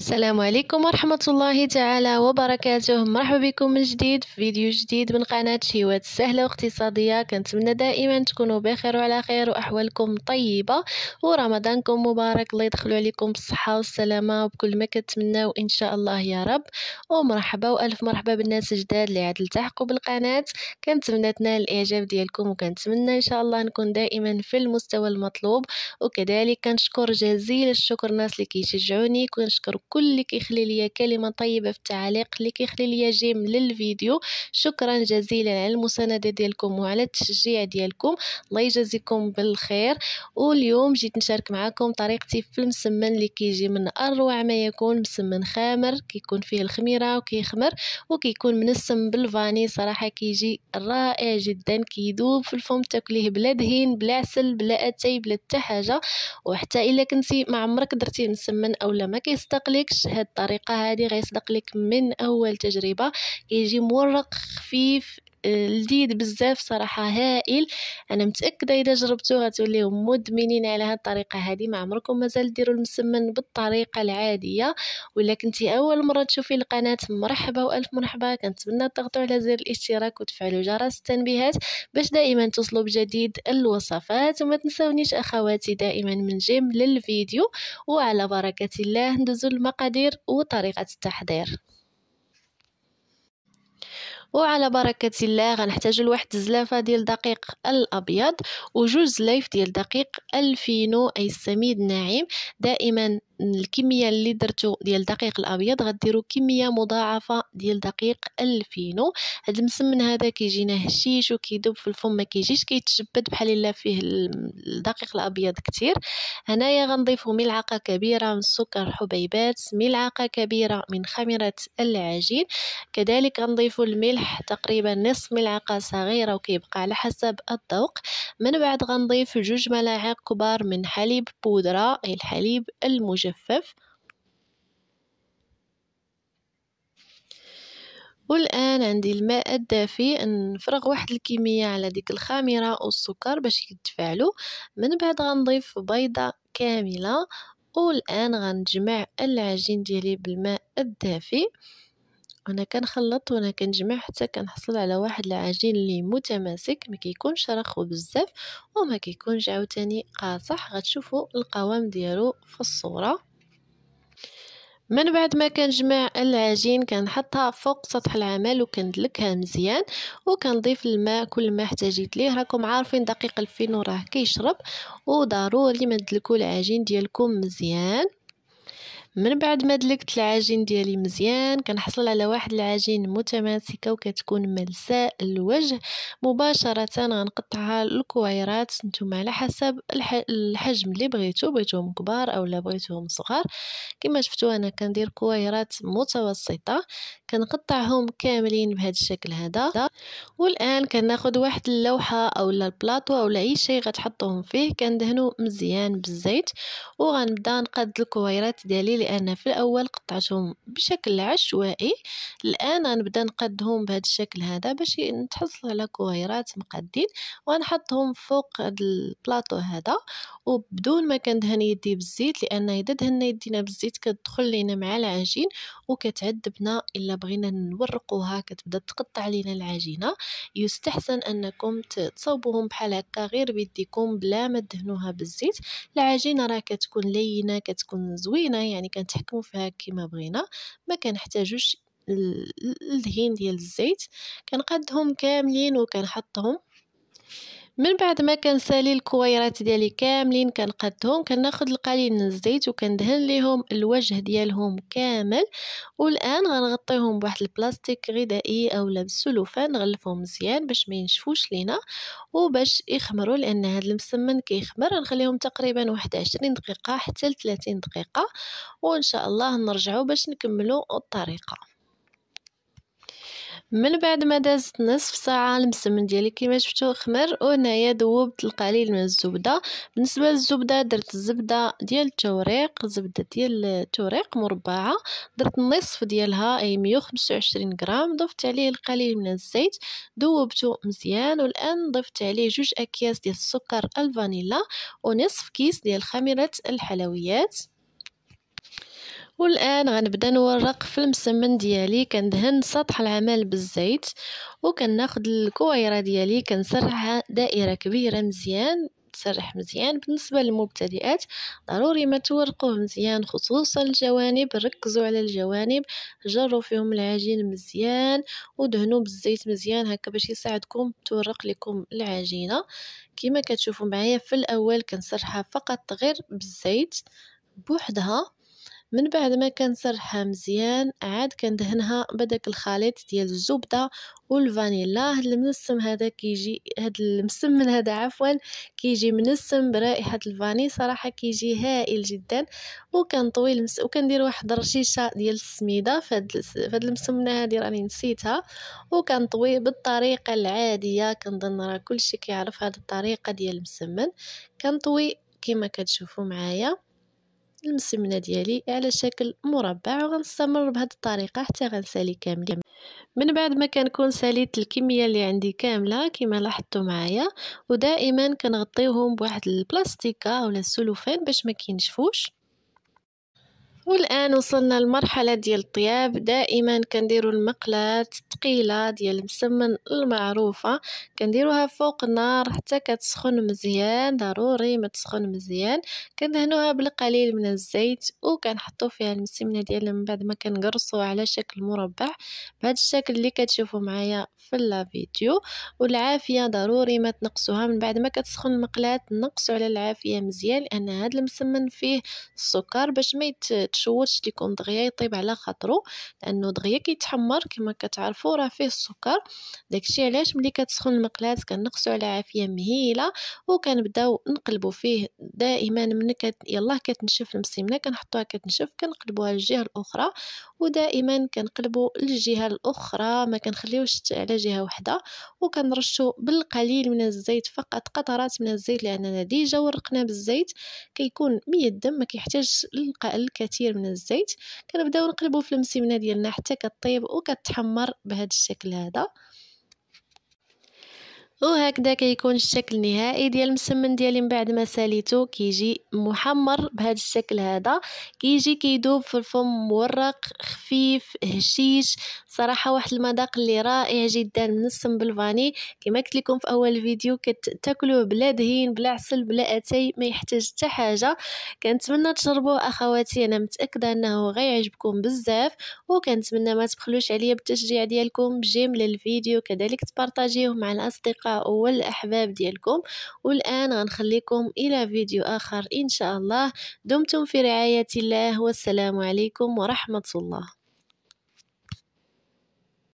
السلام عليكم ورحمة الله تعالى وبركاته مرحبا بكم من جديد في فيديو جديد من قناة شيوات سهلة واقتصادية كنتمنى دائما تكونوا بخير وعلى خير وأحوالكم طيبة ورمضانكم مبارك الله يدخلوا عليكم بالصحة والسلامة وبكل ما كتمناو إن شاء الله يا رب ومرحبا وألف مرحبا بالناس الجداد اللي عاد التحقوا بالقناة كنتمنى تنال الإعجاب ديالكم وكنتمنى إن شاء الله نكون دائما في المستوى المطلوب وكذلك كنشكر جزيل الشكر الناس اللي كيشجعوني كنشكر كل اللي كيخلي ليا كلمه طيبه في التعليق اللي كيخلي ليا جيم للفيديو شكرا جزيلا على المسانده ديالكم وعلى التشجيع ديالكم الله يجازيكم بالخير واليوم جيت نشارك معكم طريقتي في المسمن اللي كيجي من اروع ما يكون مسمن خامر كيكون فيه الخميره وكيخمر وكيكون منسم بالفاني صراحه كيجي رائع جدا كيدوب في الفم تاكليه بلا دهين بلا عسل بلا اتاي بلا حتى حاجه وحتى الا كنتي ما عمرك درتي مسمن اولا ما كيستقل صدقلكش هاد الطريقه هادي غيصدقلك من اول تجربه كيجي مورق خفيف لذيذ بزاف صراحه هائل انا متاكده اذا جربتوه غتوليو مدمنين على هذه الطريقه هذه ما عمركم مازال ديروا المسمن بالطريقه العاديه ولا كنتي اول مره تشوفي القناه مرحبا والف مرحبا كنتمنى تضغطوا على زر الاشتراك وتفعلوا جرس التنبيهات باش دائما توصلوا بجديد الوصفات وما تنسونيش اخواتي دائما من جيم للفيديو وعلى بركه الله ندوزوا المقادير وطريقه التحضير وعلى بركه الله غنحتاجو لواحد زلافه ديال دقيق الابيض وجوج زلايف ديال دقيق الفينو اي السميد الناعم دائما الكميه اللي درتو ديال دقيق الابيض غديروا كميه مضاعفه ديال دقيق الفينو هاد المسمن هذا كيجينا هشيش وكيدوب في الفم ما كيجيش كيتجبد بحال الا فيه الدقيق الابيض كتير هنايا غنضيفوا ملعقه كبيره من السكر حبيبات ملعقه كبيره من خميره العجين كذلك غنضيفوا الملح تقريبا نصف ملعقه صغيره وكيبقى على حسب الذوق من بعد غنضيف جوج ملاعق كبار من حليب بودره الحليب المجمد مجفف والآن عندي الماء الدافي نفرغ واحد الكمية على ديك الخميرة والسكر باش يتفاعلوا من بعد غنضيف بيضة كاملة والآن غنجمع العجين ديالي بالماء الدافي انا كنخلط وانا كنجمع حتى كنحصل على واحد العجين اللي متماسك ما كيكونش رخو بزاف وما كيكونش عاوتاني قاصح غتشوفوا القوام ديالو في الصوره من بعد ما كنجمع العجين كنحطها فوق سطح العمل وكندلكها مزيان وكنضيف الماء كل ما احتاجيت ليه راكم عارفين دقيق الفينو راه كيشرب وضروري ما تدلكوا العجين ديالكم مزيان من بعد ما دلكت العجين ديالي مزيان كنحصل على واحد العجين متماسكه وكتكون ملساء الوجه مباشره غنقطعها الكويرات نتوما على حسب الحجم اللي بغيتو بغيتوهم كبار اولا بغيتوهم صغار كما شفتو انا كندير كويرات متوسطه كنقطعهم كاملين بهذا الشكل هذا والان كناخذ واحد اللوحه اولا البلاطو اولا اي شيء غتحطوهم فيه كندهنو مزيان بالزيت وغنبدا نقاد الكويرات ديالي أنا في الأول قطعتهم بشكل عشوائي الآن غنبدا نقدهم بهذا الشكل هذا باش نتحصل على كويرات مقادين ونحطهم فوق هذا البلاطو هذا وبدون ما كندهن يدي بالزيت لأن إذا دهنا يدينا بالزيت كتدخل لينا مع العجين وكتعذبنا إلا بغينا نورقوها كتبدا تقطع لينا العجينة يستحسن أنكم تصاوبوهم بحال هكا غير بيديكم بلا ما تدهنوها بالزيت العجينة راه كتكون لينة كتكون زوينة يعني كنتحكموا فيها كما بغينا ما كنحتاجوش الدهين ديال الزيت كنقادهم كاملين وكنحطهم من بعد ما كنسالي الكويرات ديالي كاملين كنقدهم كناخد القليل من الزيت وكندهن ليهم الوجه ديالهم كامل والان غنغطيهم بواحد البلاستيك غذائي اولا بالسلوفان نغلفهم مزيان باش ما ينشفوش لينا وباش يخمروا لان هاد المسمن كيخمر نخليهم تقريبا واحد دقيقه حتى ل 30 دقيقه وان شاء الله نرجعوا باش نكملوا الطريقه من بعد ما دازت نصف ساعه المسمن ديالي كيما شفتو خمر وهنايا ذوبت القليل من الزبده بالنسبه للزبده درت الزبده ديال التوريق زبده ديال التوريق مربعه درت النصف ديالها اي 125 غرام ضفت عليه القليل من الزيت ذوبته مزيان والان ضفت عليه جوج اكياس ديال السكر الفانيلا ونصف كيس ديال خميره الحلويات والان غنبدا نورق في المسمن ديالي كندهن سطح العمل بالزيت وكناخد الكويره ديالي كنسرحها دائره كبيره مزيان تسرح مزيان بالنسبه للمبتدئات ضروري ما تورقوه مزيان خصوصا الجوانب ركزوا على الجوانب جروا فيهم العجين مزيان ودهنوا بالزيت مزيان هكا باش يساعدكم تورق لكم العجينه كما كتشوفوا معايا في الاول كنسرحها فقط غير بالزيت بوحدها من بعد ما كنسرحها مزيان عاد كندهنها بداك الخليط ديال الزبده والفانيلا هاد المسم هذا كيجي هاد المسمن هذا عفوا كيجي منسم برائحه الفاني صراحه كيجي هائل جدا وكنطوي المس وكندير واحد رشيشه ديال السميده فهاد المسمنه هادي راني نسيتها وكنطوي بالطريقه العاديه كنظن راه كلشي كيعرف هاد الطريقه ديال المسمن كنطوي كما كتشوفوا معايا المسمنه ديالي على شكل مربع وغنستمر بهذه الطريقه حتى غنسالي كامل من بعد ما كنكون ساليت الكميه اللي عندي كامله كما لاحظتوا معايا ودائما كنغطيهم بواحد البلاستيكه ولا السلوفان باش ما كينشفوش والان وصلنا لمرحله ديال الطياب دائما كنديروا المقله الثقيله ديال المسمن المعروفه كنديروها فوق النار حتى كتسخن مزيان ضروري ما تسخن مزيان كندهنوها بالقليل من الزيت وكنحطوا فيها المسمنه ديالنا من بعد ما كنقرصوا على شكل مربع بهذا الشكل اللي كتشوفوا معايا في لا فيديو والعافيه ضروري ما تنقصوها من بعد ما كتسخن المقلاه نقصوا على العافيه مزيان لان هذا المسمن فيه السكر باش ما يت تشوش اللي يكون دغيا يطيب على خاطرو لانه دغيا كيتحمر كما كتعرفوا راه فيه السكر داكشي علاش ملي كتسخن المقلاة كنقصوا على عافيه مهيله وكنبداو نقلبوا فيه دائما من كت... يلاه كتنشف المسمنه كنحطوها كتنشف كنقلبوها للجهه الاخرى ودائما كنقلبوا للجهه الاخرى ما كنخليوش على جهه وحده وكنرشوا بالقليل من الزيت فقط قطرات من الزيت لاننا ديجا ورقنا بالزيت كيكون مية دم ما كيحتاج الكثير كثير من الزيت كنبداو نقلبو في المسمنه ديالنا حتى كطيب وكتحمر بهذا الشكل هذا وهكذا كيكون الشكل النهائي ديال المسمن ديالي من بعد ما ساليته كيجي محمر بهذا الشكل هذا كيجي كيدوب في الفم مورق خفيف هشيش صراحه واحد المذاق اللي رائع جدا من منسم بالفاني كما قلت لكم في اول فيديو كتاكلوه بلا دهين بلا عسل بلا اتاي ما يحتاج حتى حاجه كنتمنى تجربوه اخواتي انا متاكده انه غيعجبكم بزاف وكنتمنى ما تبخلوش عليا بالتشجيع ديالكم بجيم للفيديو كذلك تبارطاجيوه مع الاصدقاء والأحباب ديالكم والآن غنخليكم إلى فيديو آخر إن شاء الله دمتم في رعاية الله والسلام عليكم ورحمة الله